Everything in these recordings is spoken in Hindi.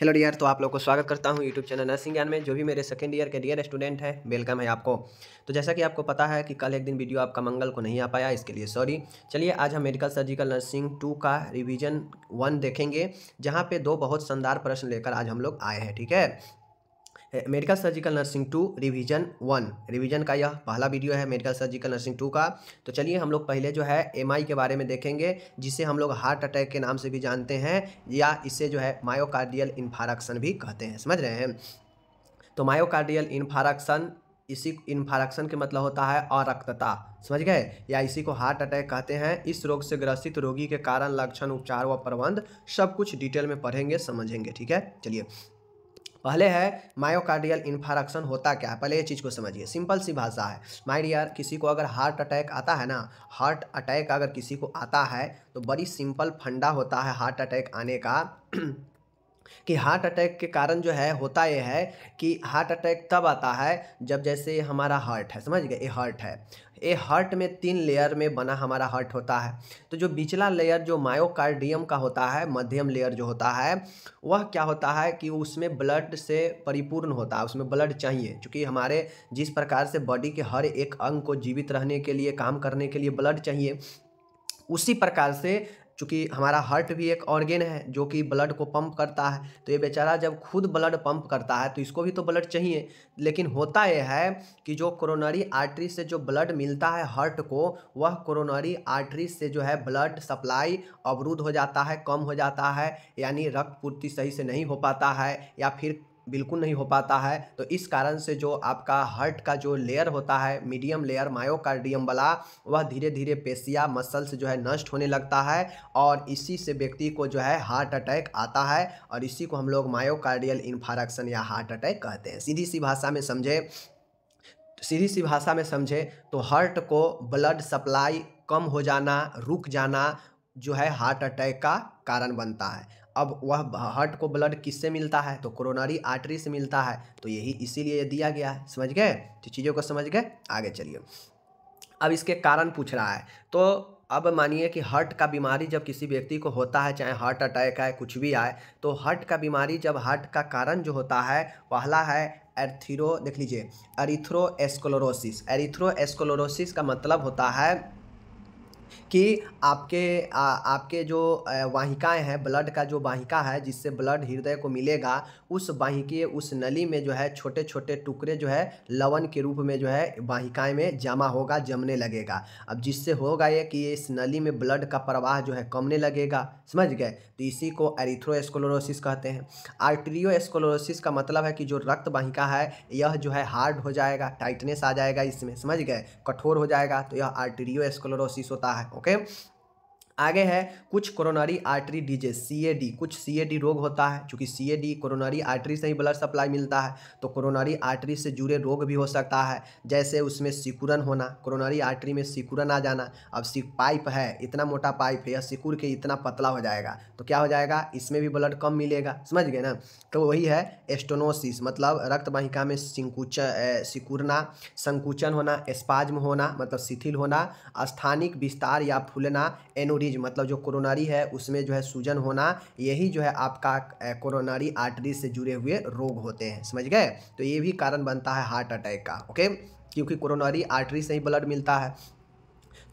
हेलो डियर तो आप लोग को स्वागत करता हूँ यूट्यूब चैनल नर्सिंग ज्ञान में जो भी मेरे सेकंड ईयर के डियर स्टूडेंट है वेलकम है आपको तो जैसा कि आपको पता है कि कल एक दिन वीडियो आपका मंगल को नहीं आ पाया इसके लिए सॉरी चलिए आज हम मेडिकल सर्जिकल नर्सिंग टू का रिविजन वन देखेंगे जहाँ पे दो बहुत शानदार प्रश्न लेकर आज हम लोग आए हैं ठीक है medical surgical nursing two revision one revision का यह पहला वीडियो है मेडिकल सर्जिकल नर्सिंग टू का तो चलिए हम लोग पहले जो है एम के बारे में देखेंगे जिसे हम लोग हार्ट अटैक के नाम से भी जानते हैं या इसे जो है मायोकार्डियल इन्फारक्शन भी कहते हैं समझ रहे हैं तो मायोकार्डियल इन्फारक्शन इसी इन्फारक्शन के मतलब होता है अरक्तता समझ गए या इसी को हार्ट अटैक कहते हैं इस रोग से ग्रसित रोगी के कारण लक्षण उपचार व प्रबंध सब कुछ डिटेल में पढ़ेंगे समझेंगे ठीक है चलिए पहले है मायोकार्डियल इन्फारक्शन होता क्या है पहले ये चीज़ को समझिए सिंपल सी भाषा है माई डियर किसी को अगर हार्ट अटैक आता है ना हार्ट अटैक अगर किसी को आता है तो बड़ी सिंपल फंडा होता है हार्ट अटैक आने का कि हार्ट अटैक के कारण जो है होता यह है कि हार्ट अटैक तब आता है जब जैसे हमारा हार्ट है समझ गए ये हार्ट है ये हार्ट में तीन लेयर में बना हमारा हार्ट होता है तो जो बिचला लेयर जो मायोकार्डियम का होता है मध्यम लेयर जो होता है वह क्या होता है कि उसमें ब्लड से परिपूर्ण होता है उसमें ब्लड चाहिए क्योंकि हमारे जिस प्रकार से बॉडी के हर एक अंग को जीवित रहने के लिए काम करने के लिए ब्लड चाहिए उसी प्रकार से चूँकि हमारा हार्ट भी एक ऑर्गेन है जो कि ब्लड को पंप करता है तो ये बेचारा जब खुद ब्लड पंप करता है तो इसको भी तो ब्लड चाहिए लेकिन होता यह है कि जो कोरोनरी आर्टरी से जो ब्लड मिलता है हार्ट को वह कोरोनरी आर्टरी से जो है ब्लड सप्लाई अवरुद्ध हो जाता है कम हो जाता है यानी रक्त पूर्ति सही से नहीं हो पाता है या फिर बिल्कुल नहीं हो पाता है तो इस कारण से जो आपका हार्ट का जो लेयर होता है मीडियम लेयर मायोकार्डियम वाला वह धीरे धीरे पेशिया मसल्स जो है नष्ट होने लगता है और इसी से व्यक्ति को जो है हार्ट अटैक आता है और इसी को हम लोग मायोकार्डियल इन्फारक्शन या हार्ट अटैक कहते हैं सीधी सी भाषा में समझे सीधी सी भाषा में समझे तो हार्ट को ब्लड सप्लाई कम हो जाना रुक जाना जो है हार्ट अटैक का कारण बनता है अब वह हार्ट को ब्लड किससे मिलता है तो कोरोनरी आर्टरी से मिलता है तो यही इसीलिए दिया गया है समझ गए तो चीज़ों को समझ गए आगे चलिए अब इसके कारण पूछ रहा है तो अब मानिए कि हार्ट का बीमारी जब किसी व्यक्ति को होता है चाहे हार्ट अटैक आए कुछ भी आए तो हार्ट का बीमारी जब हार्ट का कारण जो होता है पहला है एर्थिरो देख लीजिए एरिथ्रो एरिथ्रो एस्कोलोरोसिस का मतलब होता है कि आपके आ, आपके जो वाहिकाएं हैं ब्लड का जो वाहिका है जिससे ब्लड हृदय को मिलेगा उस वाहिकीय उस नली में जो है छोटे छोटे टुकड़े जो है लवन के रूप में जो है वाहिकाएं में जमा होगा जमने लगेगा अब जिससे होगा ये कि इस नली में ब्लड का प्रवाह जो है कमने लगेगा समझ गए तो इसी को एरिथ्रोस्कोलोरोसिस कहते हैं आर्ट्रियोस्कोलोरोसिस का मतलब है कि जो रक्त वाहिका है यह जो है हार्ड हो जाएगा टाइटनेस आ जाएगा इसमें समझ गए कठोर हो जाएगा तो यह आर्ट्रियोस्कोलोरोसिस होता है Okay. आगे है कुछ कोरोनरी आर्टरी डीजे सीएडी कुछ सीएडी रोग होता है चूँकि सीएडी कोरोनरी आर्टरी से ही ब्लड सप्लाई मिलता है तो कोरोनरी आर्टरी से जुड़े रोग भी हो सकता है जैसे उसमें सिकुड़न होना कोरोनरी आर्टरी में सिकुड़न आ जाना अब सी पाइप है इतना मोटा पाइप है या सिकुड़ के इतना पतला हो जाएगा तो क्या हो जाएगा इसमें भी ब्लड कम मिलेगा समझ गए ना तो वही है एस्टोनोसिस मतलब रक्त वाहिका में सिंकुच सिकुड़ना संकुचन होना स्पाज्म होना मतलब शिथिल होना स्थानिक विस्तार या फूलना एनोरिज डिजीज मतलब जो कोरोनारी है उसमें जो है सूजन होना यही जो है आपका कोरोनारी आर्टरी से जुड़े हुए रोग होते हैं समझ गए तो ये भी कारण बनता है हार्ट अटैक का ओके क्योंकि कोरोनारी आर्टरी से ही ब्लड मिलता है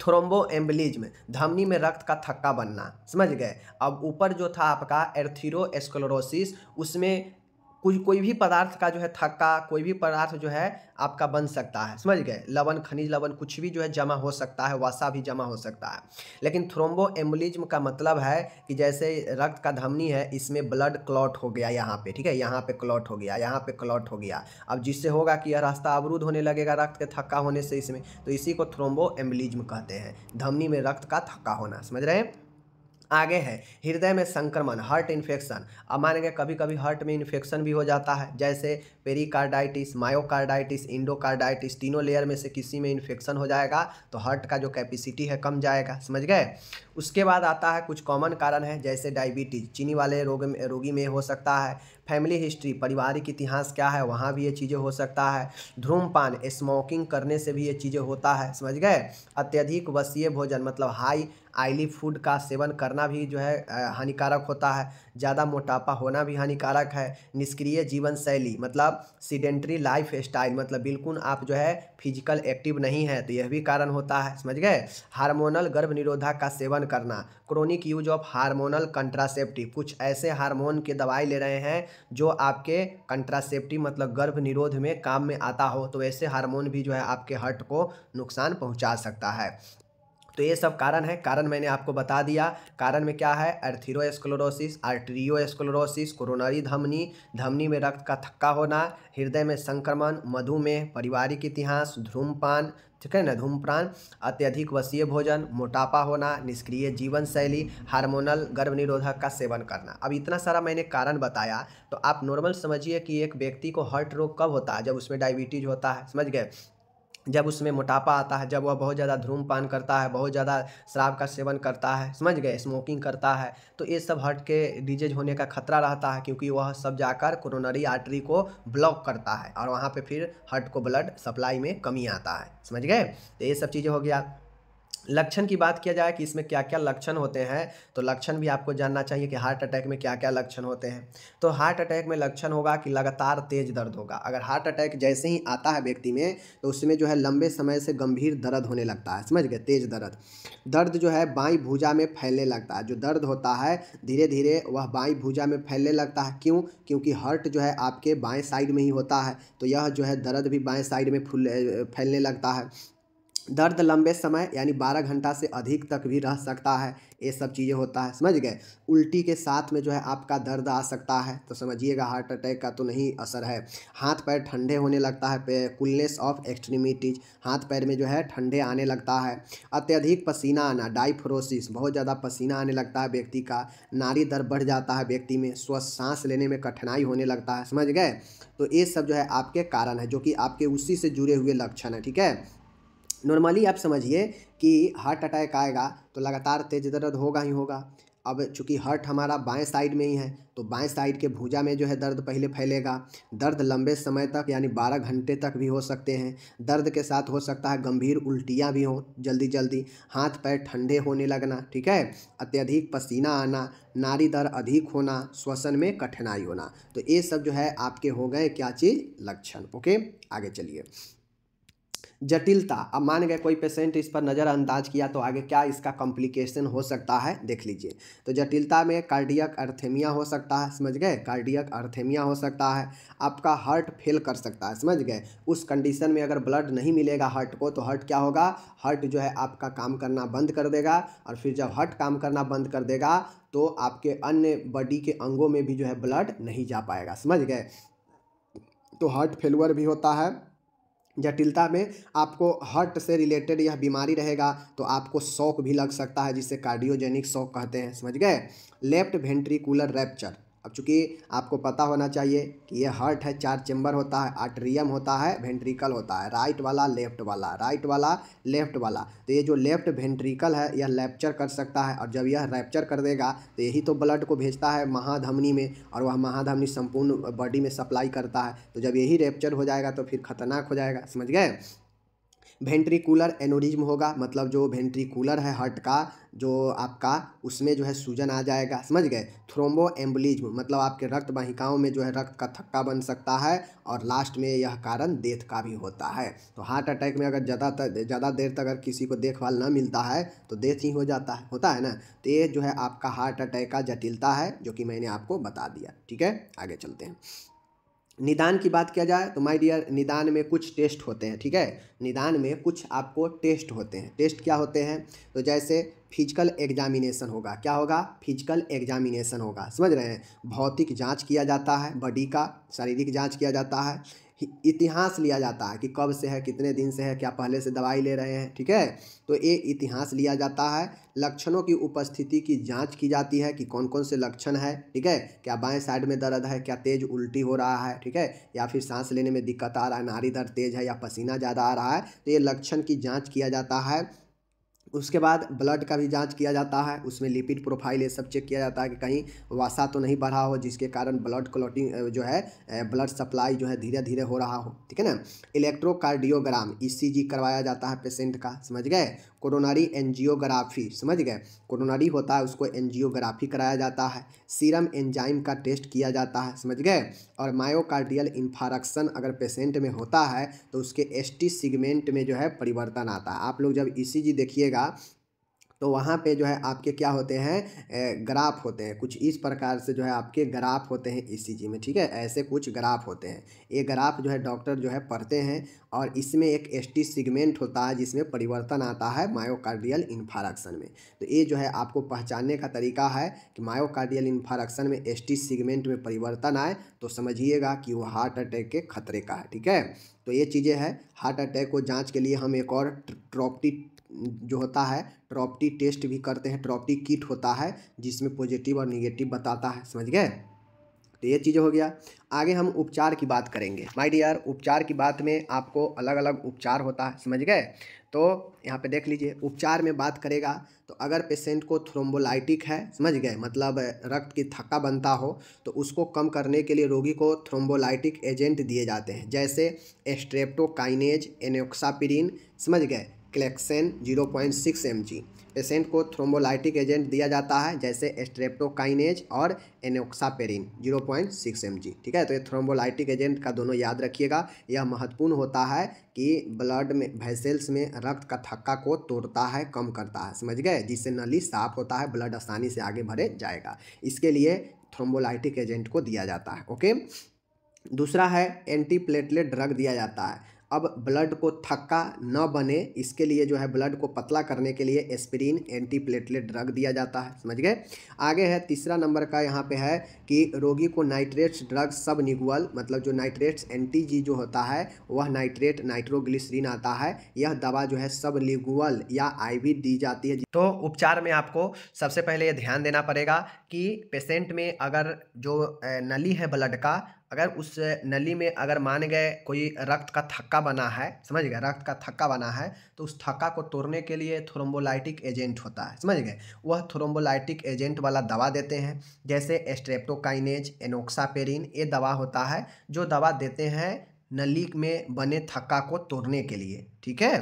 थ्रोम्बो एम्बलिज्म धमनी में रक्त का थक्का बनना समझ गए अब ऊपर जो था आपका एर्थीरोस्कलोरोसिस उसमें कुछ कोई भी पदार्थ का जो है थक्का कोई भी पदार्थ जो है आपका बन सकता है समझ गए लवण खनिज लवण कुछ भी जो है जमा हो सकता है वसा भी जमा हो सकता है लेकिन थ्रोम्बो एम्बुलिज्म का मतलब है कि जैसे रक्त का धमनी है इसमें ब्लड क्लॉट हो गया यहाँ पे ठीक है यहाँ पे क्लॉट हो गया यहाँ पे क्लॉट हो गया अब जिससे होगा कि यह रास्ता अवरुद्ध होने लगेगा रक्त के थक्का होने से इसमें तो इसी को थ्रोम्बो एम्बुलिज्म कहते हैं धमनी में रक्त का थक्का होना समझ रहे हैं आगे है हृदय में संक्रमण हार्ट इन्फेक्शन अब मानेंगे कभी कभी हार्ट में इन्फेक्शन भी हो जाता है जैसे पेरिकार्डाइटिस मायोकार्डाइटिस इंडोकार्डाइटिस तीनों लेयर में से किसी में इन्फेक्शन हो जाएगा तो हार्ट का जो कैपेसिटी है कम जाएगा समझ गए उसके बाद आता है कुछ कॉमन कारण है जैसे डायबिटीज़ चीनी वाले रोग रोगी में हो सकता है फैमिली हिस्ट्री पारिवारिक इतिहास क्या है वहाँ भी ये चीज़ें हो सकता है धूमपान स्मोकिंग करने से भी ये चीज़ें होता है समझ गए अत्यधिक वसीय भोजन मतलब हाई आयली फूड का सेवन करना भी जो है हानिकारक होता है ज़्यादा मोटापा होना भी हानिकारक है निष्क्रिय जीवन शैली मतलब सीडेंट्री लाइफ स्टाइल मतलब बिल्कुल आप जो है फिजिकल एक्टिव नहीं है तो यह भी कारण होता है समझ गए हार्मोनल गर्भ निरोधक का सेवन करना chronic use of hormonal contraceptive कुछ ऐसे हार्मोन के दवाई ले रहे हैं जो आपके कंट्रासेप्टिव मतलब गर्भ निरोध में काम में आता हो तो ऐसे हार्मोन भी जो है आपके हर्ट को नुकसान पहुंचा सकता है तो ये सब कारण है कारण मैंने आपको बता दिया कारण में क्या है आर्ट्रियो एस्क्लोरोसिस कोरोनरी धमनी धमनी में रक्त का थक्का होना हृदय में संक्रमण मधुमेह पारिवारिक इतिहास धूमपान ठीक है ना धूमप्राण अत्यधिक वसीय भोजन मोटापा होना निष्क्रिय जीवन शैली हार्मोनल गर्भ निरोधक का सेवन करना अब इतना सारा मैंने कारण बताया तो आप नॉर्मल समझिए कि एक व्यक्ति को हर्ट रोग कब होता है जब उसमें डायबिटीज होता है समझ गए जब उसमें मोटापा आता है जब वह बहुत ज़्यादा धूमपान करता है बहुत ज़्यादा शराब का सेवन करता है समझ गए स्मोकिंग करता है तो ये सब हर्ट के डिजीज होने का खतरा रहता है क्योंकि वह सब जाकर कोरोनरी आर्टरी को ब्लॉक करता है और वहाँ पे फिर हर्ट को ब्लड सप्लाई में कमी आता है समझ गए तो ये सब चीज़ें हो गया लक्षण की बात किया जाए कि इसमें क्या क्या लक्षण होते हैं तो लक्षण भी आपको जानना चाहिए कि हार्ट अटैक में क्या क्या लक्षण होते हैं तो हार्ट अटैक में लक्षण होगा कि लगातार तेज दर्द होगा अगर हार्ट अटैक जैसे ही आता है व्यक्ति में तो उसमें जो है लंबे समय से गंभीर दर्द होने लगता है समझ गए तेज दर्द दर्द जो है बाई भूजा में फैलने लगता है जो दर्द होता है धीरे धीरे वह बाई भूजा में फैलने लगता है क्यों क्योंकि हर्ट जो है आपके बाएँ साइड में ही होता है तो यह जो है दर्द भी बाएँ साइड में फूल फैलने लगता है दर्द लंबे समय यानी 12 घंटा से अधिक तक भी रह सकता है ये सब चीज़ें होता है समझ गए उल्टी के साथ में जो है आपका दर्द आ सकता है तो समझिएगा हार्ट अटैक का तो नहीं असर है हाथ पैर ठंडे होने लगता है कुलनेस ऑफ एक्सट्रीमिटीज हाथ पैर में जो है ठंडे आने लगता है अत्यधिक पसीना आना डाइफ्रोसिस बहुत ज़्यादा पसीना आने लगता है व्यक्ति का नारी दर बढ़ जाता है व्यक्ति में स्व सांस लेने में कठिनाई होने लगता है समझ गए तो ये सब जो है आपके कारण है जो कि आपके उसी से जुड़े हुए लक्षण है ठीक है नॉर्मली आप समझिए कि हार्ट अटैक आएगा तो लगातार तेज दर्द होगा ही होगा अब चूंकि हार्ट हमारा बाएं साइड में ही है तो बाएं साइड के भुजा में जो है दर्द पहले फैलेगा दर्द लंबे समय तक यानी बारह घंटे तक भी हो सकते हैं दर्द के साथ हो सकता है गंभीर उल्टियाँ भी हों जल्दी जल्दी हाथ पैर ठंडे होने लगना ठीक है अत्यधिक पसीना आना नारी दर अधिक होना श्वसन में कठिनाई होना तो ये सब जो है आपके हो गए क्या चीज़ लक्षण ओके आगे चलिए जटिलता अब मान गए कोई पेशेंट इस पर नज़रअंदाज किया तो आगे क्या इसका कॉम्प्लिकेशन हो सकता है देख लीजिए तो जटिलता में कार्डियक अर्थेमिया हो सकता है समझ गए कार्डियक अर्थेमिया हो सकता है आपका हार्ट फेल कर सकता है समझ गए उस कंडीशन में अगर ब्लड नहीं मिलेगा हार्ट को तो हार्ट क्या होगा हार्ट जो है आपका काम करना बंद कर देगा और फिर जब हार्ट काम करना बंद कर देगा तो आपके अन्य बॉडी के अंगों में भी जो है ब्लड नहीं जा पाएगा समझ गए तो हार्ट फेलअर भी होता है जटिलता में आपको हार्ट से रिलेटेड यह बीमारी रहेगा तो आपको शौक भी लग सकता है जिसे कार्डियोजेनिक शौक कहते हैं समझ गए लेफ्ट वेंट्रिकुलर रैप्चर अब चूँकि आपको पता होना चाहिए कि ये हर्ट है चार चेंबर होता है आर्टरियम होता है वेंट्रिकल होता है राइट वाला लेफ्ट वाला राइट वाला लेफ्ट वाला तो ये जो लेफ्ट वेंट्रिकल है यह लेप्चर कर सकता है और जब यह रैप्चर कर देगा तो यही तो ब्लड को भेजता है महाधमनी में और वह महाधमनी संपूर्ण बॉडी में सप्लाई करता है तो जब यही रैप्चर हो जाएगा तो फिर खतरनाक हो जाएगा समझ गए वेंट्रिकुलर एनोरिज्म होगा मतलब जो वेंट्रिकुलर है हार्ट का जो आपका उसमें जो है सूजन आ जाएगा समझ गए थ्रोम्बो एम्बुलिज्म मतलब आपके रक्त वाहिकाओं में जो है रक्त का थक्का बन सकता है और लास्ट में यह कारण डेथ का भी होता है तो हार्ट अटैक में अगर ज़्यादा ज़्यादा देर तक अगर किसी को देखभाल ना मिलता है तो डेथ ही हो जाता है होता है ना तो ये जो है आपका हार्ट अटैक का जटिलता है जो कि मैंने आपको बता दिया ठीक है आगे चलते हैं निदान की बात किया जाए तो माय डियर निदान में कुछ टेस्ट होते हैं ठीक है निदान में कुछ आपको टेस्ट होते हैं टेस्ट क्या होते हैं तो जैसे फिजिकल एग्जामिनेशन होगा क्या होगा फिजिकल एग्जामिनेशन होगा समझ रहे हैं भौतिक जांच किया जाता है बॉडी का शारीरिक जांच किया जाता है इतिहास लिया जाता है कि कब से है कितने दिन से है क्या पहले से दवाई ले रहे हैं ठीक है तो ये इतिहास लिया जाता है लक्षणों की उपस्थिति की जांच की जाती है कि कौन कौन से लक्षण है ठीक है क्या बाएं साइड में दर्द है क्या तेज उल्टी हो रहा है ठीक है या फिर सांस लेने में दिक्कत आ रहा है नारी दर्द तेज है या पसीना ज़्यादा आ रहा है तो ये लक्षण की जाँच किया जाता है उसके बाद ब्लड का भी जांच किया जाता है उसमें लिपिड प्रोफाइल ये सब चेक किया जाता है कि कहीं वसा तो नहीं बढ़ा हो जिसके कारण ब्लड क्लोटिंग जो है ब्लड सप्लाई जो है धीरे धीरे हो रहा हो ठीक है ना इलेक्ट्रोकार्डियोग्राम ई e करवाया जाता है पेशेंट का समझ गए कोरोनारी एनजियोग्राफी समझ गए कोरोनारी होता है उसको एनजियोग्राफी कराया जाता है सीरम एंजाइम का टेस्ट किया जाता है समझ गए और मायोकार्डियल इन्फारक्शन अगर पेशेंट में होता है तो उसके एस टी सिगमेंट में जो है परिवर्तन आता है आप लोग जब ई देखिएगा तो वहाँ पे जो है आपके क्या होते हैं ग्राफ होते हैं कुछ इस प्रकार से जो है आपके ग्राफ होते हैं ई में ठीक है ऐसे कुछ ग्राफ होते हैं ये ग्राफ जो है डॉक्टर जो है पढ़ते हैं और इसमें एक एस टी सिगमेंट होता है जिसमें परिवर्तन आता है मायोकार्डियल इन्फारक्शन में तो ये जो है आपको पहचानने का तरीका है कि मायोकार्डियल इन्फारक्शन में एस टी सिगमेंट में परिवर्तन आए तो समझिएगा कि वो हार्ट अटैक के खतरे का है ठीक है तो ये चीज़ें हैं हार्ट अटैक को जांच के लिए हम एक और ट्रॉप्टी जो होता है ट्रॉपटी टेस्ट भी करते हैं ट्रॉपटी किट होता है जिसमें पॉजिटिव और निगेटिव बताता है समझ गए तो ये चीज़ हो गया आगे हम उपचार की बात करेंगे माय डियर उपचार की बात में आपको अलग अलग उपचार होता है समझ गए तो यहाँ पे देख लीजिए उपचार में बात करेगा तो अगर पेशेंट को थ्रोम्बोलाइटिक है समझ गए मतलब रक्त की थक्का बनता हो तो उसको कम करने के लिए रोगी को थ्रोम्बोलाइटिक एजेंट दिए जाते हैं जैसे एस्ट्रेप्टोकाइनेज एनोक्सापिरिन समझ गए क्लेक्सेन 0.6 जी पेशेंट को थ्रोम्बोलाइटिक एजेंट दिया जाता है जैसे एस्ट्रेप्टोकाइनेज और एनोक्सापेरिन 0.6 जी ठीक है तो ये थ्रोम्बोलाइटिक एजेंट का दोनों याद रखिएगा यह महत्वपूर्ण होता है कि ब्लड में वेसेल्स में रक्त का थक्का को तोड़ता है कम करता है समझ गए जिससे नली साफ होता है ब्लड आसानी से आगे भरे जाएगा इसके लिए थ्रोम्बोलाइटिक एजेंट को दिया जाता है ओके दूसरा है एंटीप्लेटलेट ड्रग दिया जाता है अब ब्लड को थक्का न बने इसके लिए जो है ब्लड को पतला करने के लिए एस्पिरिन एंटी प्लेटलेट ड्रग दिया जाता है समझ गए आगे है तीसरा नंबर का यहाँ पे है कि रोगी को नाइट्रेट्स ड्रग सब निगुअल मतलब जो नाइट्रेट्स एंटीजी जो होता है वह नाइट्रेट नाइट्रोग्लिसरीन आता है यह दवा जो है सब निगुअल या आई दी जाती है तो उपचार में आपको सबसे पहले ये ध्यान देना पड़ेगा कि पेशेंट में अगर जो नली है ब्लड का अगर उस नली में अगर मान गए कोई रक्त का थक्का बना है समझ गए रक्त का थक्का बना है तो उस थक्का को तोड़ने के लिए थ्रोम्बोलाइटिक एजेंट होता है समझ गए वह थ्रोम्बोलाइटिक एजेंट वाला दवा देते हैं जैसे एस्ट्रेप्टोकाइनेज एनोक्सापेरिन ये दवा होता है जो दवा देते हैं नली में बने थक्का को तोड़ने के लिए ठीक है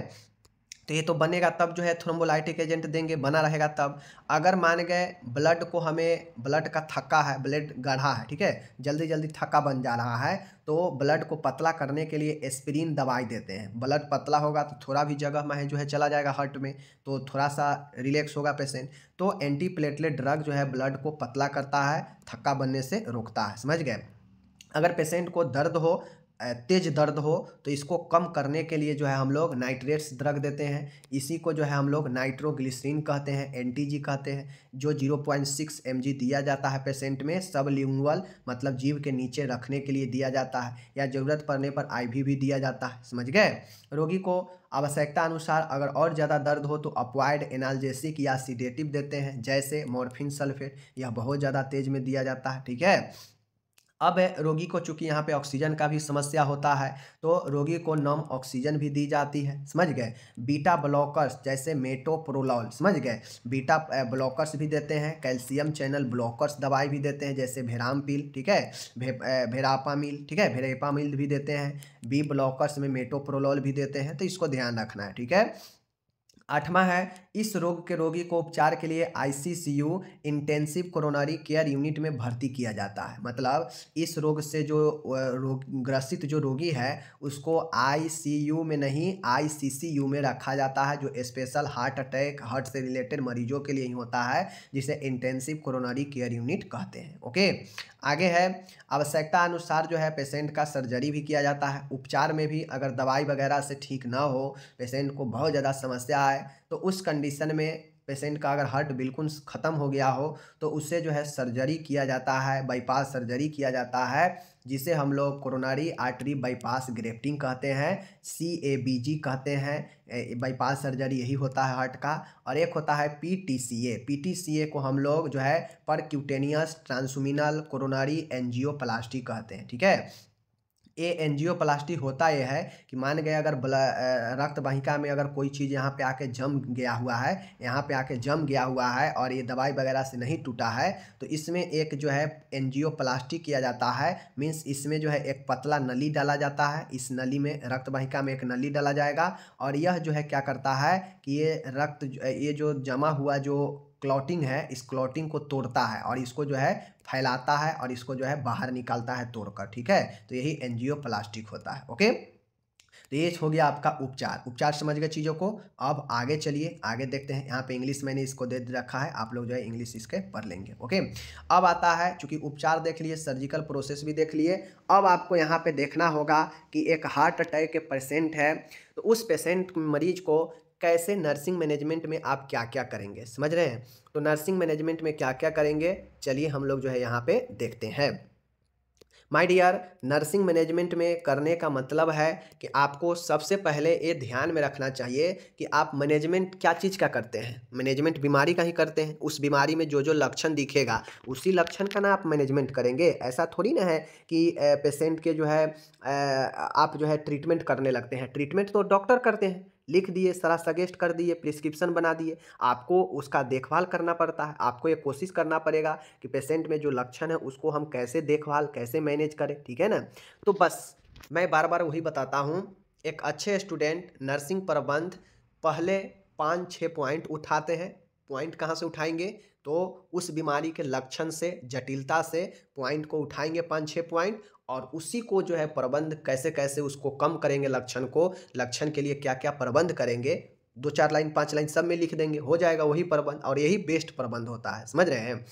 तो ये तो बनेगा तब जो है थ्रोम्बोलाइटिक एजेंट देंगे बना रहेगा तब अगर मान गए ब्लड को हमें ब्लड का थक्का है ब्लड गढ़ा है ठीक है जल्दी जल्दी थक्का बन जा रहा है तो ब्लड को पतला करने के लिए एस्पिरिन दवाई देते हैं ब्लड पतला होगा तो थोड़ा भी जगह में जो है चला जाएगा हार्ट में तो थोड़ा सा रिलैक्स होगा पेशेंट तो एंटी प्लेटलेट ड्रग जो है ब्लड को पतला करता है थक्का बनने से रोकता है समझ गए अगर पेशेंट को दर्द हो तेज दर्द हो तो इसको कम करने के लिए जो है हम लोग नाइट्रेट्स ड्रग देते हैं इसी को जो है हम लोग नाइट्रोग्लिसरीन कहते हैं एनटीजी कहते हैं जो 0.6 पॉइंट दिया जाता है पेशेंट में सब लिंगुअल मतलब जीव के नीचे रखने के लिए दिया जाता है या ज़रूरत पड़ने पर आईवी भी दिया जाता है समझ गए रोगी को आवश्यकता अनुसार अगर और ज़्यादा दर्द हो तो अपवाइड एनाल्जेसिक या सीडेटिव देते हैं जैसे मॉर्फिन सल्फेट यह बहुत ज़्यादा तेज में दिया जाता है ठीक है अब रोगी को चूंकि यहाँ पे ऑक्सीजन का भी समस्या होता है तो रोगी को नम ऑक्सीजन भी दी जाती है समझ गए बीटा ब्लॉकर्स जैसे मेटोप्रोलॉल समझ गए बीटा ब्लॉकर्स भी देते हैं कैल्शियम चैनल ब्लॉकर्स दवाई भी देते हैं जैसे भेराम पील ठीक है भेरापा भेरापामिल ठीक है भेरेपामिल भी देते हैं बी ब्लॉकर्स में मेटोप्रोलॉल भी देते हैं तो इसको ध्यान रखना है ठीक है आठवां है इस रोग के रोगी को उपचार के लिए ICCU intensive coronary care unit में भर्ती किया जाता है मतलब इस रोग से जो रोग ग्रसित जो रोगी है उसको आईसीयू में नहीं आईसीसीयू में रखा जाता है जो स्पेशल हार्ट अटैक हार्ट से रिलेटेड मरीजों के लिए ही होता है जिसे इंटेंसिव कोरोनरी केयर यूनिट कहते हैं ओके आगे है आवश्यकता अनुसार जो है पेशेंट का सर्जरी भी किया जाता है उपचार में भी अगर दवाई वगैरह से ठीक ना हो पेशेंट को बहुत ज़्यादा समस्या है है तो उस कंडीशन में पेशेंट का अगर हार्ट बिल्कुल ख़त्म हो गया हो तो उससे जो है सर्जरी किया जाता है बाईपास सर्जरी किया जाता है जिसे हम लोग कोरोनारी आर्टरी बाईपास ग्रेफ्टिंग कहते हैं सी ए बी जी कहते हैं बाईपास सर्जरी यही होता है हार्ट का और एक होता है P T C A P T C A को हम लोग जो है परक्यूटेनियस ट्रांसुमिनल कोरोनारी एनजियोप्लास्टी कहते हैं ठीक है ए एंजियोप्लास्टी होता यह है कि मान गए अगर रक्त वाहिका में अगर कोई चीज़ यहाँ पे आके जम गया हुआ है यहाँ पे आके जम गया हुआ है और ये दवाई वगैरह से नहीं टूटा है तो इसमें एक जो है एंजियोप्लास्टी किया जाता है मीन्स इसमें जो है एक पतला नली डाला जाता है इस नली में रक्त वाहिका में एक नली डाला जाएगा और यह जो है क्या करता है कि ये रक्त ये जो जमा हुआ जो क्लॉटिंग है इस क्लॉटिंग को तोड़ता है और इसको जो है फैलाता है और इसको जो है बाहर निकालता है तोड़कर ठीक है तो यही एनजीओ प्लास्टिक होता है ओके तो ये हो गया आपका उपचार उपचार समझ गए चीज़ों को अब आगे चलिए आगे देखते हैं यहाँ पे इंग्लिश मैंने इसको दे रखा है आप लोग जो है इंग्लिश इसके पढ़ लेंगे ओके अब आता है चूंकि उपचार देख लिए सर्जिकल प्रोसेस भी देख लिए अब आपको यहाँ पे देखना होगा कि एक हार्ट अटैक के पेशेंट है तो उस पेशेंट मरीज को कैसे नर्सिंग मैनेजमेंट में आप क्या क्या करेंगे समझ रहे हैं तो नर्सिंग मैनेजमेंट में क्या क्या करेंगे चलिए हम लोग जो है यहाँ पे देखते हैं माई डियर नर्सिंग मैनेजमेंट में करने का मतलब है कि आपको सबसे पहले ये ध्यान में रखना चाहिए कि आप मैनेजमेंट क्या चीज़ का करते हैं मैनेजमेंट बीमारी का ही करते हैं उस बीमारी में जो जो लक्षण दिखेगा उसी लक्षण का ना आप मैनेजमेंट करेंगे ऐसा थोड़ी ना है कि पेशेंट के जो है आप जो है ट्रीटमेंट करने लगते हैं ट्रीटमेंट तो डॉक्टर करते हैं लिख दिए सारा सजेस्ट कर दिए प्रिस्क्रिप्शन बना दिए आपको उसका देखभाल करना पड़ता है आपको ये कोशिश करना पड़ेगा कि पेशेंट में जो लक्षण है उसको हम कैसे देखभाल कैसे मैनेज करें ठीक है ना तो बस मैं बार बार वही बताता हूँ एक अच्छे स्टूडेंट नर्सिंग प्रबंध पहले पाँच छः पॉइंट उठाते हैं पॉइंट कहाँ से उठाएंगे तो उस बीमारी के लक्षण से जटिलता से पॉइंट को उठाएंगे पाँच छः पॉइंट और उसी को जो है प्रबंध कैसे कैसे उसको कम करेंगे लक्षण को लक्षण के लिए क्या क्या प्रबंध करेंगे दो चार लाइन पाँच लाइन सब में लिख देंगे हो जाएगा वही प्रबंध और यही बेस्ट प्रबंध होता है समझ रहे हैं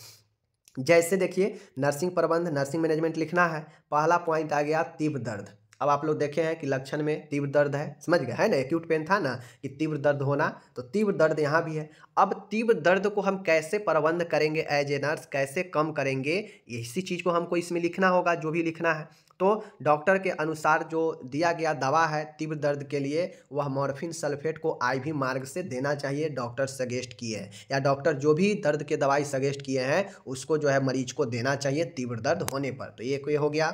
जैसे देखिए नर्सिंग प्रबंध नर्सिंग मैनेजमेंट लिखना है पहला पॉइंट आ गया तीव्र दर्द अब आप लोग देखे हैं कि लक्षण में तीव्र दर्द है समझ गए है ना एक्यूट पेन था ना कि तीव्र दर्द होना तो तीव्र दर्द यहाँ भी है अब तीव्र दर्द को हम कैसे प्रबंध करेंगे एज ए नर्स कैसे कम करेंगे इसी चीज़ को हमको इसमें लिखना होगा जो भी लिखना है तो डॉक्टर के अनुसार जो दिया गया दवा है तीव्र दर्द के लिए वह मॉर्फिन सल्फेट को आईवी मार्ग से देना चाहिए डॉक्टर सजेस्ट किए हैं या डॉक्टर जो भी दर्द के दवाई सजेस्ट किए हैं उसको जो है मरीज को देना चाहिए तीव्र दर्द होने पर तो ये कोई हो गया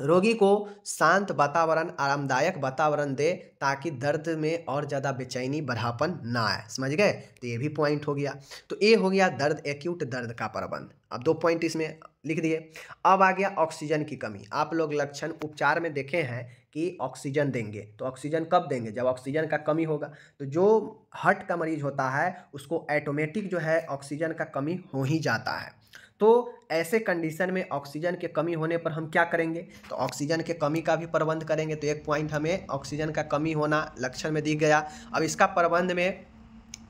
रोगी को शांत वातावरण आरामदायक वातावरण दे ताकि दर्द में और ज़्यादा बेचैनी बढ़ापन ना आए समझ गए तो ये भी पॉइंट हो गया तो ये हो गया दर्द एक्यूट दर्द का प्रबंध अब दो पॉइंट इसमें लिख दिए अब आ गया ऑक्सीजन की कमी आप लोग लक्षण उपचार में देखे हैं कि ऑक्सीजन देंगे तो ऑक्सीजन कब देंगे जब ऑक्सीजन का कमी होगा तो जो हर्ट का मरीज होता है उसको ऐटोमेटिक जो है ऑक्सीजन का कमी हो ही जाता है तो ऐसे कंडीशन में ऑक्सीजन के कमी होने पर हम क्या करेंगे तो ऑक्सीजन के कमी का भी प्रबंध करेंगे तो एक पॉइंट हमें ऑक्सीजन का कमी होना लक्षण में दिख गया अब इसका प्रबंध में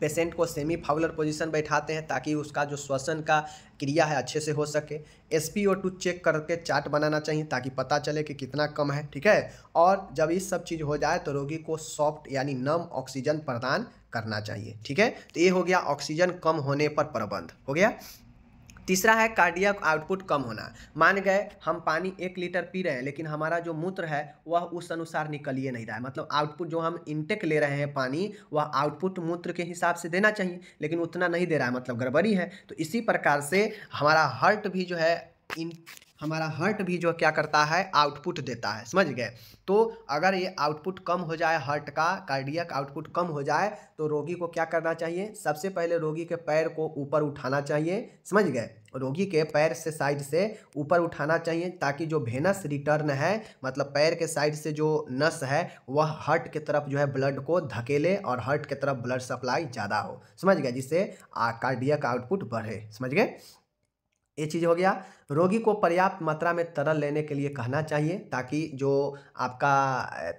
पेशेंट को सेमी फाउलर पोजीशन बैठाते हैं ताकि उसका जो श्वसन का क्रिया है अच्छे से हो सके S P O two check करके चार्ट बनाना चाहिए ताकि पता चले कि कितना कम है ठीक है और जब इस सब चीज़ हो जाए तो रोगी को सॉफ्ट यानी नम ऑक्सीजन प्रदान करना चाहिए ठीक है तो ये हो गया ऑक्सीजन कम होने पर प्रबंध हो गया तीसरा है कार्डियक आउटपुट कम होना मान गए हम पानी एक लीटर पी रहे हैं लेकिन हमारा जो मूत्र है वह उस अनुसार निकलिए नहीं रहा है मतलब आउटपुट जो हम इनटेक ले रहे हैं पानी वह आउटपुट मूत्र के हिसाब से देना चाहिए लेकिन उतना नहीं दे रहा है मतलब गड़बड़ी है तो इसी प्रकार से हमारा हर्ट भी जो है इन हमारा हर्ट भी जो क्या करता है आउटपुट देता है समझ गए तो अगर ये आउटपुट कम हो जाए हर्ट का कार्डियक आउटपुट कम हो जाए तो रोगी को क्या करना चाहिए सबसे पहले रोगी के पैर को ऊपर उठाना चाहिए समझ गए रोगी के पैर से साइड से ऊपर उठाना चाहिए ताकि जो भेनस रिटर्न है मतलब पैर के साइड से जो नस है वह हर्ट के तरफ जो है ब्लड को धकेले और हर्ट के तरफ ब्लड सप्लाई ज़्यादा हो समझ गए जिससे कार्डियक आउटपुट बढ़े समझ गए ये चीज़ हो गया रोगी को पर्याप्त मात्रा में तरल लेने के लिए कहना चाहिए ताकि जो आपका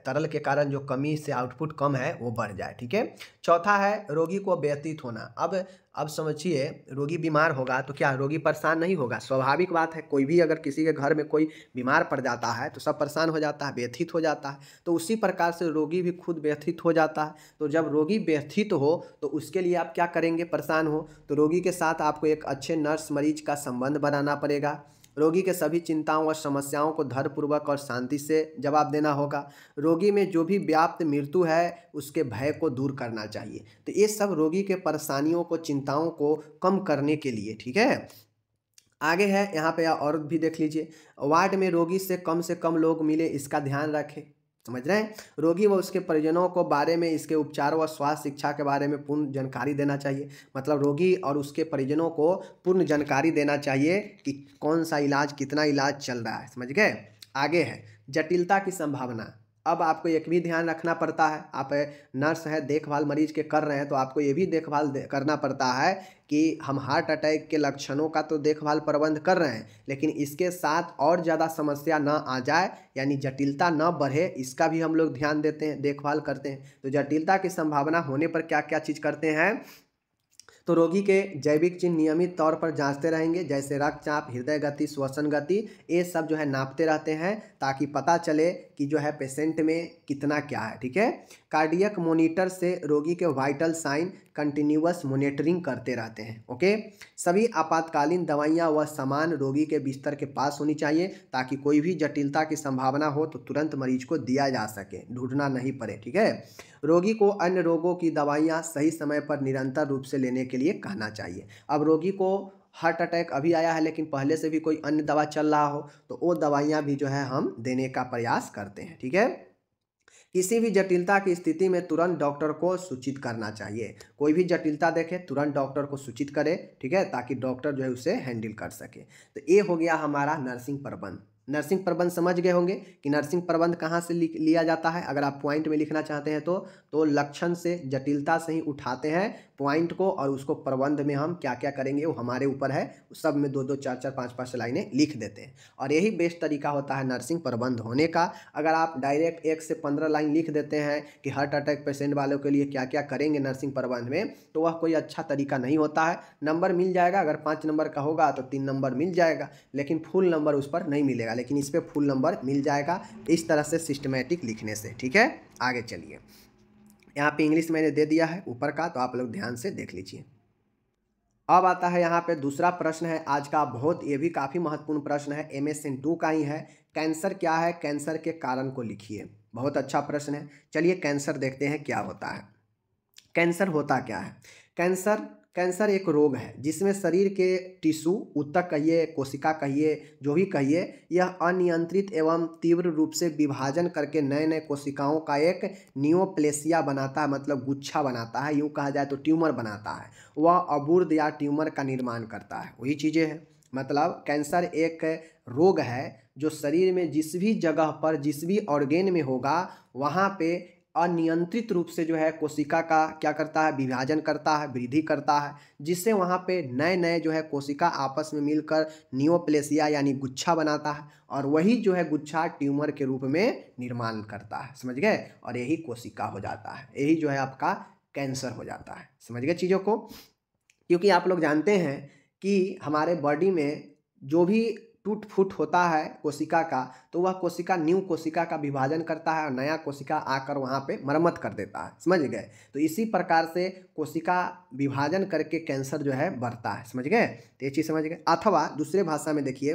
तरल के कारण जो कमी से आउटपुट कम है वो बढ़ जाए ठीक है चौथा है रोगी को व्यतीत होना अब अब समझिए रोगी बीमार होगा तो क्या रोगी परेशान नहीं होगा स्वाभाविक बात है कोई भी अगर किसी के घर में कोई बीमार पड़ जाता है तो सब परेशान हो जाता है व्यथित हो जाता है तो उसी प्रकार से रोगी भी खुद व्यथित हो जाता है तो जब रोगी व्यथित हो तो उसके लिए आप क्या करेंगे परेशान हो तो रोगी के साथ आपको एक अच्छे नर्स मरीज का संबंध बनाना पड़ेगा रोगी के सभी चिंताओं और समस्याओं को धर्मपूर्वक और शांति से जवाब देना होगा रोगी में जो भी व्याप्त मृत्यु है उसके भय को दूर करना चाहिए तो ये सब रोगी के परेशानियों को चिंताओं को कम करने के लिए ठीक है आगे है यहाँ पे और भी देख लीजिए वार्ड में रोगी से कम से कम लोग मिले इसका ध्यान रखें समझ रहे हैं रोगी व उसके परिजनों को बारे में इसके उपचार व स्वास्थ्य शिक्षा के बारे में पूर्ण जानकारी देना चाहिए मतलब रोगी और उसके परिजनों को पूर्ण जानकारी देना चाहिए कि कौन सा इलाज कितना इलाज चल रहा है समझ गए आगे है जटिलता की संभावना अब आपको एक भी ध्यान रखना पड़ता है आप नर्स हैं देखभाल मरीज के कर रहे हैं तो आपको ये भी देखभाल दे, करना पड़ता है कि हम हार्ट अटैक के लक्षणों का तो देखभाल प्रबंध कर रहे हैं लेकिन इसके साथ और ज़्यादा समस्या ना आ जाए यानी जटिलता ना बढ़े इसका भी हम लोग ध्यान देते हैं देखभाल करते हैं तो जटिलता की संभावना होने पर क्या क्या चीज़ करते हैं तो रोगी के जैविक चिन्ह नियमित तौर पर जांचते रहेंगे जैसे रक्तचाप हृदय गति श्वसन गति ये सब जो है नापते रहते हैं ताकि पता चले कि जो है पेशेंट में कितना क्या है ठीक है कार्डियक मोनिटर से रोगी के वाइटल साइन कंटिन्यूस मोनिटरिंग करते रहते हैं ओके सभी आपातकालीन दवाइयाँ व सामान रोगी के बिस्तर के पास होनी चाहिए ताकि कोई भी जटिलता की संभावना हो तो तुरंत मरीज को दिया जा सके ढूंढना नहीं पड़े ठीक है रोगी को अन्य रोगों की दवाइयाँ सही समय पर निरंतर रूप से लेने के लिए कहना चाहिए अब रोगी को हार्ट अटैक अभी आया है लेकिन पहले से भी कोई अन्य दवा चल रहा हो तो वो दवाइयाँ भी जो है हम देने का प्रयास करते हैं ठीक है किसी भी जटिलता की स्थिति में तुरंत डॉक्टर को सूचित करना चाहिए कोई भी जटिलता देखे तुरंत डॉक्टर को सूचित करे ठीक है ताकि डॉक्टर जो है उसे हैंडल कर सके तो ये हो गया हमारा नर्सिंग प्रबंध नर्सिंग प्रबंध समझ गए होंगे कि नर्सिंग प्रबंध कहाँ से लिया जाता है अगर आप पॉइंट में लिखना चाहते हैं तो तो लक्षण से जटिलता से ही उठाते हैं पॉइंट को और उसको प्रबंध में हम क्या क्या करेंगे वो हमारे ऊपर है सब में दो दो चार चार पाँच पाँच लाइनें लिख देते हैं और यही बेस्ट तरीका होता है नर्सिंग प्रबंध होने का अगर आप डायरेक्ट एक से पंद्रह लाइन लिख देते हैं कि हार्ट अटैक पेशेंट वालों के लिए क्या क्या करेंगे नर्सिंग प्रबंध में तो वह कोई अच्छा तरीका नहीं होता है नंबर मिल जाएगा अगर पाँच नंबर का होगा तो तीन नंबर मिल जाएगा लेकिन फुल नंबर उस पर नहीं मिलेगा लेकिन इस पर फुल नंबर मिल जाएगा इस तरह से सिस्टमेटिक लिखने से ठीक है आगे चलिए यहाँ पे इंग्लिश मैंने दे दिया है ऊपर का तो आप लोग ध्यान से देख लीजिए अब आता है यहाँ पे दूसरा प्रश्न है आज का बहुत ये भी काफ़ी महत्वपूर्ण प्रश्न है एम एस एन टू का ही है कैंसर क्या है कैंसर के कारण को लिखिए बहुत अच्छा प्रश्न है चलिए कैंसर देखते हैं क्या होता है कैंसर होता क्या है कैंसर कैंसर एक रोग है जिसमें शरीर के टिश्यू उत्तक कहिए कोशिका कहिए जो भी कहिए यह अनियंत्रित एवं तीव्र रूप से विभाजन करके नए नए कोशिकाओं का एक नियोप्लेसिया बनाता है मतलब गुच्छा बनाता है यूँ कहा जाए तो ट्यूमर बनाता है वह अबूर्द या ट्यूमर का निर्माण करता है वही चीज़ें हैं मतलब कैंसर एक रोग है जो शरीर में जिस भी जगह पर जिस भी ऑर्गेन में होगा वहाँ पे अनियंत्रित रूप से जो है कोशिका का क्या करता है विभाजन करता है वृद्धि करता है जिससे वहाँ पे नए नए जो है कोशिका आपस में मिलकर नियोप्लेसिया यानी गुच्छा बनाता है और वही जो है गुच्छा ट्यूमर के रूप में निर्माण करता है समझ गए और यही कोशिका हो जाता है यही जो है आपका कैंसर हो जाता है समझ गए चीज़ों को क्योंकि आप लोग जानते हैं कि हमारे बॉडी में जो भी टूट फूट होता है कोशिका का तो वह कोशिका न्यू कोशिका का विभाजन करता है और नया कोशिका आकर वहाँ पे मरम्मत कर देता है समझ गए तो इसी प्रकार से कोशिका विभाजन करके कैंसर जो है बढ़ता है समझ गए तो ये चीज़ समझ गए अथवा दूसरे भाषा में देखिए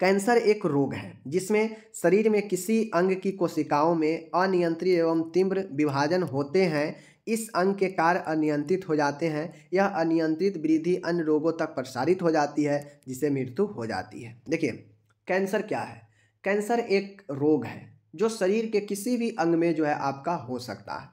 कैंसर एक रोग है जिसमें शरीर में किसी अंग की कोशिकाओं में अनियंत्रित एवं तीव्र विभाजन होते हैं इस अंग के कार्य अनियंत्रित हो जाते हैं यह अनियंत्रित वृद्धि अन्य रोगों तक प्रसारित हो जाती है जिसे मृत्यु हो जाती है देखिए कैंसर क्या है कैंसर एक रोग है जो शरीर के किसी भी अंग में जो है आपका हो सकता है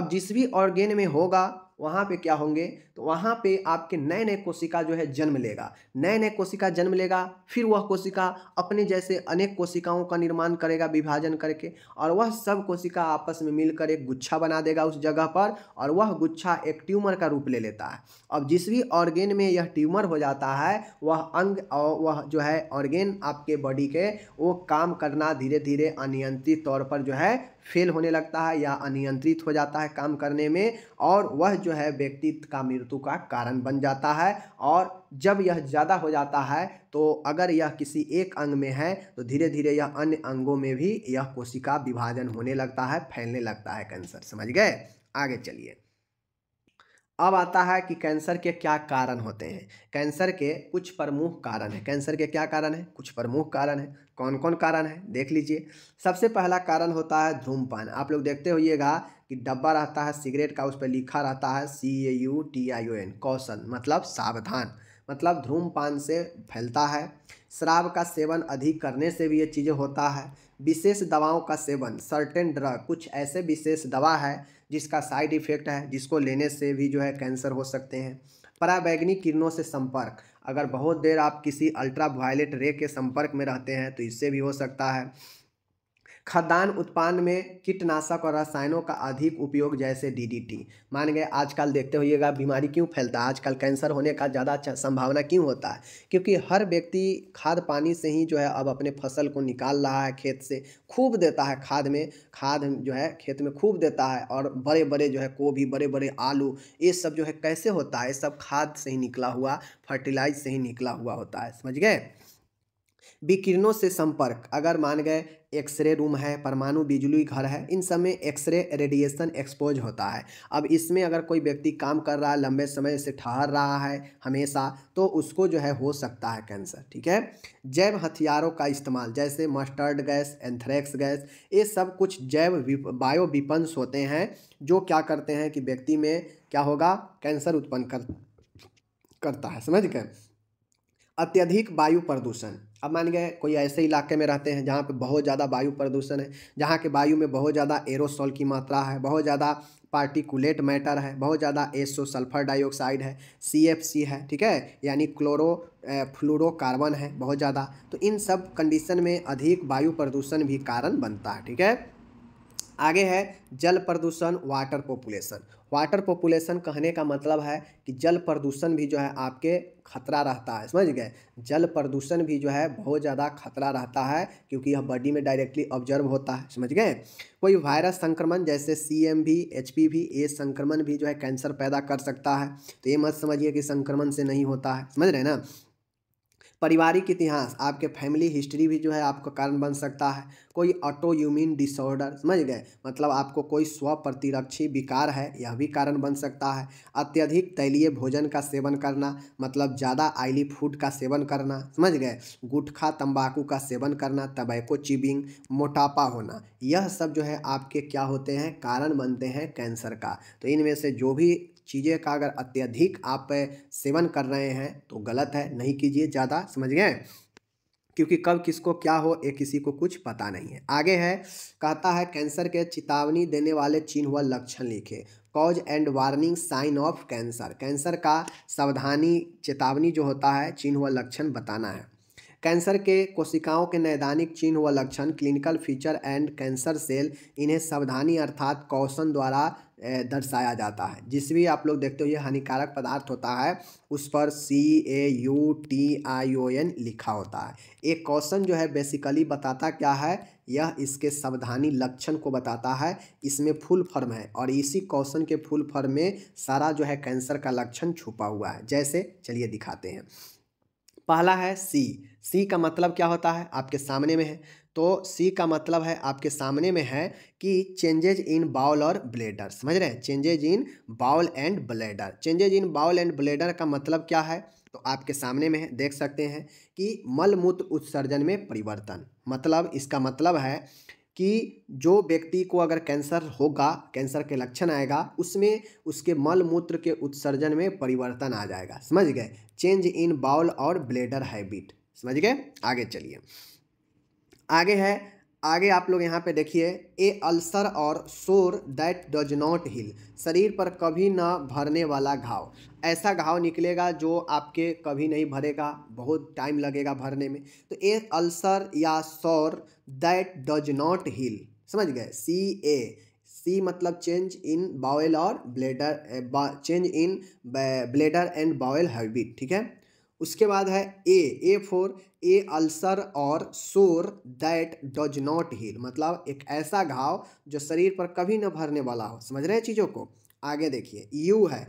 अब जिस भी ऑर्गेन में होगा वहाँ पे क्या होंगे वहाँ पे आपके नए नए कोशिका जो है जन्म लेगा नए नए कोशिका जन्म लेगा फिर वह कोशिका अपने जैसे अनेक कोशिकाओं का निर्माण करेगा विभाजन करके और वह सब कोशिका आपस में मिलकर एक गुच्छा बना देगा उस जगह पर और वह गुच्छा एक ट्यूमर का रूप ले लेता है अब जिस भी ऑर्गेन में यह ट्यूमर हो जाता है वह अंग और वह जो है ऑर्गेन आपके बॉडी के वो काम करना धीरे धीरे अनियंत्रित तौर पर जो है फेल होने लगता है या अनियंत्रित हो जाता है काम करने में और वह जो है व्यक्ति का मृत्यु मृत्यु का कारण बन जाता है और जब यह ज़्यादा हो जाता है तो अगर यह किसी एक अंग में है तो धीरे धीरे यह अन्य अंगों में भी यह कोशिका विभाजन होने लगता है फैलने लगता है कैंसर समझ गए आगे चलिए अब आता है कि कैंसर के क्या कारण होते हैं कैंसर के कुछ प्रमुख कारण है कैंसर के क्या कारण है कुछ प्रमुख कारण है कौन कौन कारण है देख लीजिए सबसे पहला कारण होता है धूमपान आप लोग देखते होइएगा कि डब्बा रहता है सिगरेट का उस पर लिखा रहता है C A U T I O N caution मतलब सावधान मतलब धूमपान से फैलता है शराब का सेवन अधिक करने से भी ये चीज़ें होता है विशेष दवाओं का सेवन सर्टेन ड्रग कुछ ऐसे विशेष दवा है जिसका साइड इफ़ेक्ट है जिसको लेने से भी जो है कैंसर हो सकते हैं पराबैगनी किरणों से संपर्क अगर बहुत देर आप किसी अल्ट्रा वायलेट रे के संपर्क में रहते हैं तो इससे भी हो सकता है खदान उत्पाद में कीटनाशक और रसायनों का अधिक उपयोग जैसे डीडीटी मान गए आजकल देखते होइएगा बीमारी क्यों फैलता है आजकल कैंसर होने का ज़्यादा संभावना क्यों होता है क्योंकि हर व्यक्ति खाद पानी से ही जो है अब अपने फसल को निकाल रहा है खेत से खूब देता है खाद में खाद जो है खेत में खूब देता है और बड़े बड़े जो है गोभी बड़े बड़े आलू ये सब जो है कैसे होता है सब खाद से ही निकला हुआ फर्टिलाइज से ही निकला हुआ होता है समझ गए विकिरणों से संपर्क अगर मान गए एक्सरे रूम है परमाणु बिजली घर है इन सब में एक्सरे रेडिएशन एक्सपोज होता है अब इसमें अगर कोई व्यक्ति काम कर रहा है लंबे समय से ठहर रहा है हमेशा तो उसको जो है हो सकता है कैंसर ठीक है जैव हथियारों का इस्तेमाल जैसे मस्टर्ड गैस एंथ्रेक्स गैस ये सब कुछ जैव बायो विपन्स होते हैं जो क्या करते हैं कि व्यक्ति में क्या होगा कैंसर उत्पन्न कर करता है समझ गए अत्यधिक वायु प्रदूषण अब मान गए कोई ऐसे इलाके में रहते हैं जहाँ पे बहुत ज़्यादा वायु प्रदूषण है जहाँ के वायु में बहुत ज़्यादा एरोसॉल की मात्रा है बहुत ज़्यादा पार्टिकुलेट मैटर है बहुत ज़्यादा एसो सल्फर डाइऑक्साइड है सी एफ सी है ठीक है यानी क्लोरो फ्लोरोकार्बन है बहुत ज़्यादा तो इन सब कंडीशन में अधिक वायु प्रदूषण भी कारण बनता है ठीक है आगे है जल प्रदूषण वाटर पॉपुलेशन वाटर पॉपुलेशन कहने का मतलब है कि जल प्रदूषण भी जो है आपके खतरा रहता है समझ गए जल प्रदूषण भी जो है बहुत ज़्यादा खतरा रहता है क्योंकि यह बॉडी में डायरेक्टली ऑब्जर्व होता है समझ गए कोई वायरस संक्रमण जैसे C M V H P V ये संक्रमण भी जो है कैंसर पैदा कर सकता है तो ये मत समझिए कि संक्रमण से नहीं होता है समझ रहे ना पारिवारिक इतिहास आपके फैमिली हिस्ट्री भी जो है आपका कारण बन सकता है कोई ऑटोयूमिन डिसऑर्डर समझ गए मतलब आपको कोई स्व प्रतिरक्षी विकार है यह भी कारण बन सकता है अत्यधिक तैलीय भोजन का सेवन करना मतलब ज़्यादा आयली फूड का सेवन करना समझ गए गुटखा तंबाकू का सेवन करना तबैको चिबिंग मोटापा होना यह सब जो है आपके क्या होते हैं कारण बनते हैं कैंसर का तो इनमें से जो भी चीज़ें का अगर अत्यधिक आप सेवन कर रहे हैं तो गलत है नहीं कीजिए ज़्यादा समझ गए क्योंकि कब किसको क्या हो ये किसी को कुछ पता नहीं है आगे है कहता है कैंसर के चेतावनी देने वाले चिन्ह व लक्षण लिखे cause and warning sign of cancer cancer का सावधानी चेतावनी जो होता है चिन्ह व लक्षण बताना है कैंसर के कोशिकाओं के नैदानिक चिन्ह व लक्षण clinical feature and cancer cell इन्हें सावधानी अर्थात कौशन द्वारा दर्शाया जाता है जिस भी आप लोग देखते हो ये हानिकारक पदार्थ होता है उस पर C A U T I O N लिखा होता है एक कौशन जो है बेसिकली बताता क्या है यह इसके सावधानी लक्षण को बताता है इसमें फुल फॉर्म है और इसी कौशन के फुल फॉर्म में सारा जो है कैंसर का लक्षण छुपा हुआ है जैसे चलिए दिखाते हैं पहला है सी सी का मतलब क्या होता है आपके सामने में है तो सी का मतलब है आपके सामने में है कि चेंजेज इन बाउल और ब्लेडर समझ रहे हैं changes in bowel and bladder changes in bowel and bladder का मतलब क्या है तो आपके सामने में है देख सकते हैं कि मलमूत्र उत्सर्जन में परिवर्तन मतलब इसका मतलब है कि जो व्यक्ति को अगर कैंसर होगा कैंसर के लक्षण आएगा उसमें उसके मल मूत्र के उत्सर्जन में परिवर्तन आ जाएगा समझ गए चेंज इन बाउल और ब्लेडर हैबिट समझ गए आगे चलिए आगे है आगे आप लोग यहाँ पे देखिए ए अल्सर और शोर दैट डज नॉट हील शरीर पर कभी ना भरने वाला घाव ऐसा घाव निकलेगा जो आपके कभी नहीं भरेगा बहुत टाइम लगेगा भरने में तो ए अल्सर या शोर दैट डज नॉट हील समझ गए सी ए सी मतलब चेंज इन बाउल और bladder change in bladder and bowel habit ठीक है उसके बाद है ए ए फोर ए अल्सर और सोर दैट डज नॉट हील मतलब एक ऐसा घाव जो शरीर पर कभी न भरने वाला हो समझ रहे हैं चीज़ों को आगे देखिए यू है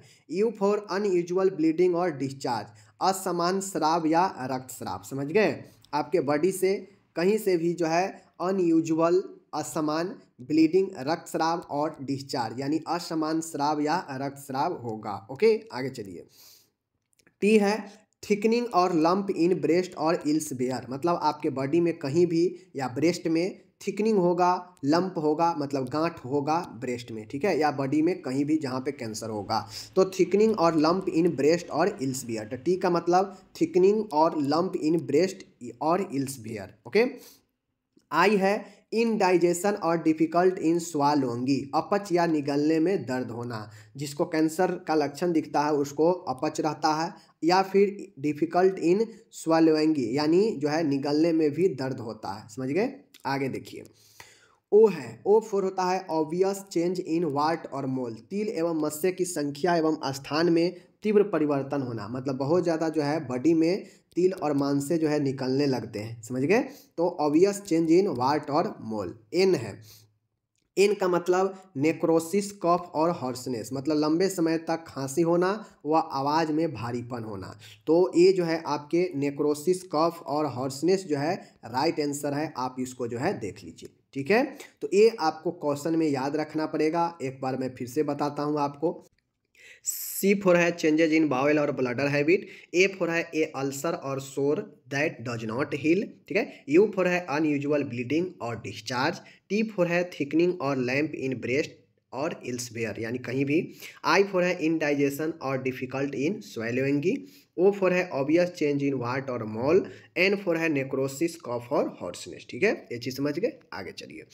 यू फॉर अनयूजल ब्लीडिंग और डिस्चार्ज असमान श्राव या रक्त श्राव समझ गए आपके बॉडी से कहीं से भी जो है अनयूजल असमान ब्लीडिंग रक्त श्राव और डिस्चार्ज यानी असमान श्राव या रक्त श्राव होगा ओके आगे चलिए टी है थिकनिंग और लंप इन ब्रेस्ट और इल्स बेयर मतलब आपके बॉडी में कहीं भी या ब्रेस्ट में थिकनिंग होगा लंप होगा मतलब गांठ होगा ब्रेस्ट में ठीक है या बॉडी में कहीं भी जहाँ पे कैंसर होगा तो थिकनिंग और लंप इन ब्रेस्ट और इल्स बियर टी का मतलब थिकनिंग और लंप इन ब्रेस्ट और इल्स बियर ओके आई है इन डाइजेशन और डिफिकल्ट इन स्वालोंगी अपच या निगलने में दर्द होना जिसको कैंसर का लक्षण दिखता है उसको अपच रहता है या फिर डिफिकल्ट इन लोंगी यानी जो है निगलने में भी दर्द होता है समझ गए आगे देखिए ओ है ओ फोर होता है ऑब्वियस चेंज इन वाट और मोल तिल एवं मत्स्य की संख्या एवं स्थान में तीव्र परिवर्तन होना मतलब बहुत ज़्यादा जो है बॉडी में तिल और मांस से जो है निकलने लगते हैं समझ गए तो ऑबियस चेंज इन वार्ट और मोल एन है एन का मतलब नेक्रोसिस कफ और हॉर्सनेस मतलब लंबे समय तक खांसी होना व आवाज़ में भारीपन होना तो ये जो है आपके नेक्रोसिस कफ और हॉर्सनेस जो है राइट आंसर है आप इसको जो है देख लीजिए ठीक है तो ये आपको क्वेश्चन में याद रखना पड़ेगा एक बार मैं फिर से बताता हूँ आपको सी फोर है changes in bowel or bladder habit A for है ए अल्सर और सोर दैट डज नॉट हील ठीक है यू फोर है अनयूजल ब्लीडिंग और डिस्चार्ज टी फोर है thickening or lump in breast or elsewhere यानी कहीं भी आई फोर है indigestion or difficult in swallowing O for है obvious change in wart or mole N for है नेक्रोसिस कॉफ और हॉर्सनेस ठीक है ये चीज़ समझ गए आगे चलिए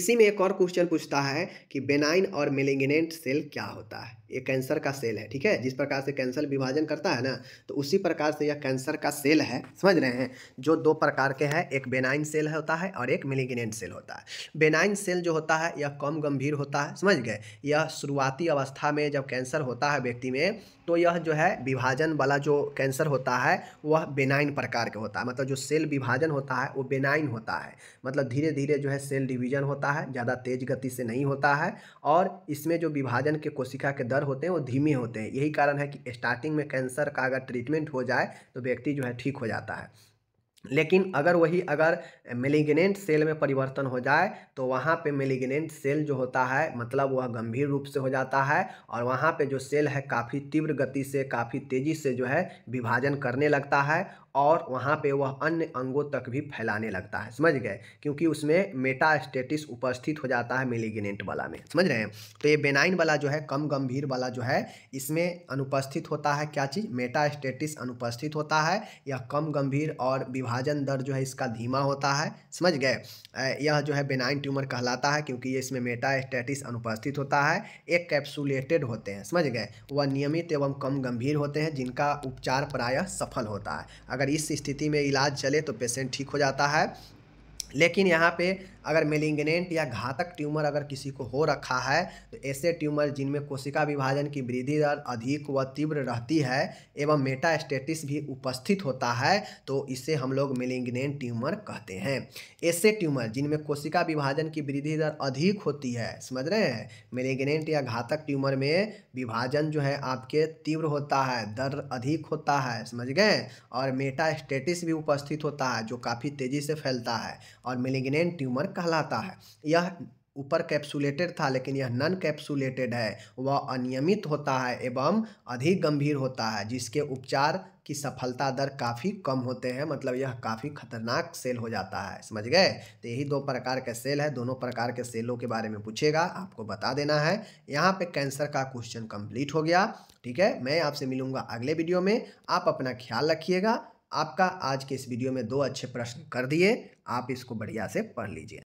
इसी में एक और क्वेश्चन पूछता है कि बेनाइन और मेलिगनेंट सेल क्या होता है ये कैंसर का सेल है ठीक है जिस प्रकार से कैंसर विभाजन करता है ना तो उसी प्रकार से यह कैंसर का सेल है समझ रहे हैं जो दो प्रकार के हैं एक बेनाइन सेल होता है और एक मिलीगिनेंट सेल होता है बेनाइन सेल जो होता है यह कम गंभीर होता है समझ गए यह शुरुआती अवस्था में जब कैंसर होता है व्यक्ति में तो यह जो है विभाजन वाला जो कैंसर होता है वह बेनाइन प्रकार के होता है मतलब जो सेल विभाजन होता है वो बेनाइन होता है मतलब धीरे धीरे जो है सेल डिवीजन होता है ज़्यादा तेज गति से नहीं होता है और इसमें जो विभाजन के कोशिका के दर कैंसर होते हैं वो धीमे होते हैं यही कारण है कि स्टार्टिंग में कैंसर का अगर ट्रीटमेंट हो जाए तो व्यक्ति जो है ठीक हो जाता है लेकिन अगर वही अगर मेलिग्नेंट सेल में परिवर्तन हो जाए तो वहाँ पे मेलिग्नेंट सेल जो होता है मतलब वह गंभीर रूप से हो जाता है और वहाँ पे जो सेल है काफ़ी तीव्र गति से काफ़ी तेज़ी से जो है विभाजन करने लगता है और वहाँ पे वह अन्य अंगों तक भी फैलाने लगता है समझ गए क्योंकि उसमें मेटास्टेटिस उपस्थित हो जाता है मिलीगिनेंट वाला में समझ रहे हैं तो ये बेनाइन वाला जो है कम गंभीर वाला जो है इसमें अनुपस्थित होता है क्या चीज़ मेटास्टेटिस अनुपस्थित होता है यह कम गंभीर और विभाजन दर जो है इसका धीमा होता है समझ गए यह जो है बेनाइन ट्यूमर कहलाता है क्योंकि ये इसमें मेटास्टेटिस अनुपस्थित होता है एक कैप्सुलेटेड होते हैं समझ गए वह नियमित एवं कम गंभीर होते हैं जिनका उपचार प्रायः सफल होता है अगर अगर इस स्थिति में इलाज चले तो पेशेंट ठीक हो जाता है लेकिन यहाँ पे अगर मेलिंगनेंट या घातक ट्यूमर अगर किसी को हो रखा है तो ऐसे ट्यूमर जिनमें कोशिका विभाजन की वृद्धि दर अधिक व तीव्र रहती है एवं मेटास्टेटिस भी उपस्थित होता है तो इसे हम लोग मेलिंगनेंट ट्यूमर कहते हैं ऐसे ट्यूमर जिनमें कोशिका विभाजन की वृद्धि दर अधिक होती है समझ रहे हैं मेलिंगनेंट या घातक ट्यूमर में विभाजन जो है आपके तीव्र होता है दर अधिक होता है समझ गए और मेटास्टेटिस भी उपस्थित होता है जो काफ़ी तेज़ी से फैलता है और मेलिग्नेंट ट्यूमर कहलाता है यह ऊपर कैप्सुलेटेड था लेकिन यह नन कैप्सुलेटेड है वह अनियमित होता है एवं अधिक गंभीर होता है जिसके उपचार की सफलता दर काफ़ी कम होते हैं मतलब यह काफ़ी खतरनाक सेल हो जाता है समझ गए तो यही दो प्रकार के सेल है दोनों प्रकार के सेलों के बारे में पूछेगा आपको बता देना है यहाँ पे कैंसर का क्वेश्चन कंप्लीट हो गया ठीक है मैं आपसे मिलूंगा अगले वीडियो में आप अपना ख्याल रखिएगा आपका आज के इस वीडियो में दो अच्छे प्रश्न कर दिए आप इसको बढ़िया से पढ़ लीजिए